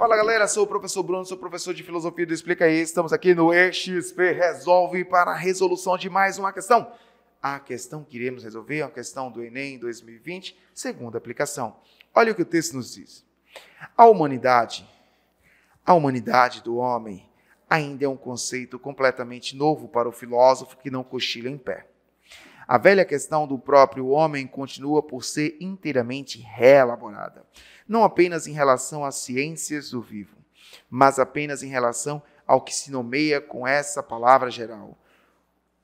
Fala galera, sou o professor Bruno, sou professor de filosofia do Explica aí. Estamos aqui no EXP Resolve para a resolução de mais uma questão. A questão que iremos resolver é a questão do Enem 2020, segunda aplicação. Olha o que o texto nos diz. A humanidade, a humanidade do homem ainda é um conceito completamente novo para o filósofo que não cochila em pé a velha questão do próprio homem continua por ser inteiramente reelaborada, não apenas em relação às ciências do vivo, mas apenas em relação ao que se nomeia com essa palavra geral.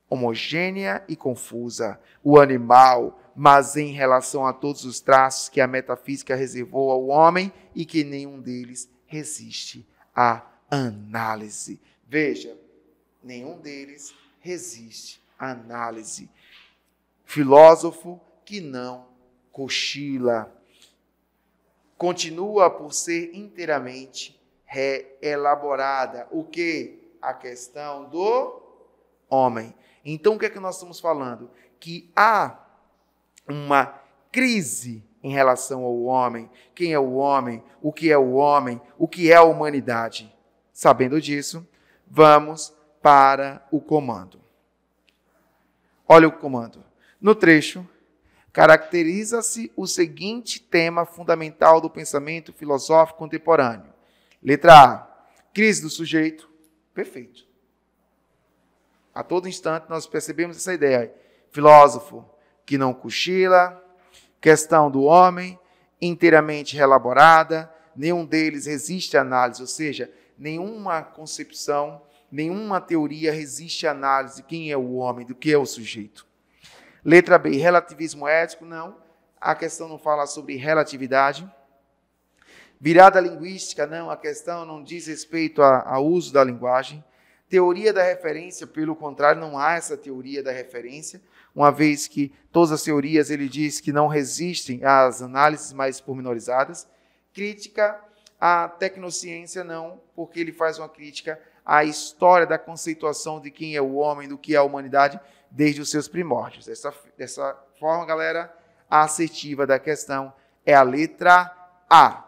Homogênea e confusa, o animal, mas em relação a todos os traços que a metafísica reservou ao homem e que nenhum deles resiste à análise. Veja, nenhum deles resiste à análise filósofo que não cochila. Continua por ser inteiramente reelaborada. O que? A questão do homem. Então, o que é que nós estamos falando? Que há uma crise em relação ao homem. Quem é o homem? O que é o homem? O que é a humanidade? Sabendo disso, vamos para o comando. Olha o comando. No trecho, caracteriza-se o seguinte tema fundamental do pensamento filosófico contemporâneo. Letra A: crise do sujeito. Perfeito. A todo instante nós percebemos essa ideia. Filósofo que não cochila, questão do homem inteiramente relaborada, nenhum deles resiste à análise, ou seja, nenhuma concepção, nenhuma teoria resiste à análise de quem é o homem, do que é o sujeito. Letra B, relativismo ético, não. A questão não fala sobre relatividade. Virada linguística, não. A questão não diz respeito ao uso da linguagem. Teoria da referência, pelo contrário, não há essa teoria da referência, uma vez que todas as teorias ele diz que não resistem às análises mais pormenorizadas. Crítica à tecnociência, não, porque ele faz uma crítica a história da conceituação de quem é o homem, do que é a humanidade, desde os seus primórdios. Dessa, dessa forma, galera, a assertiva da questão é a letra A.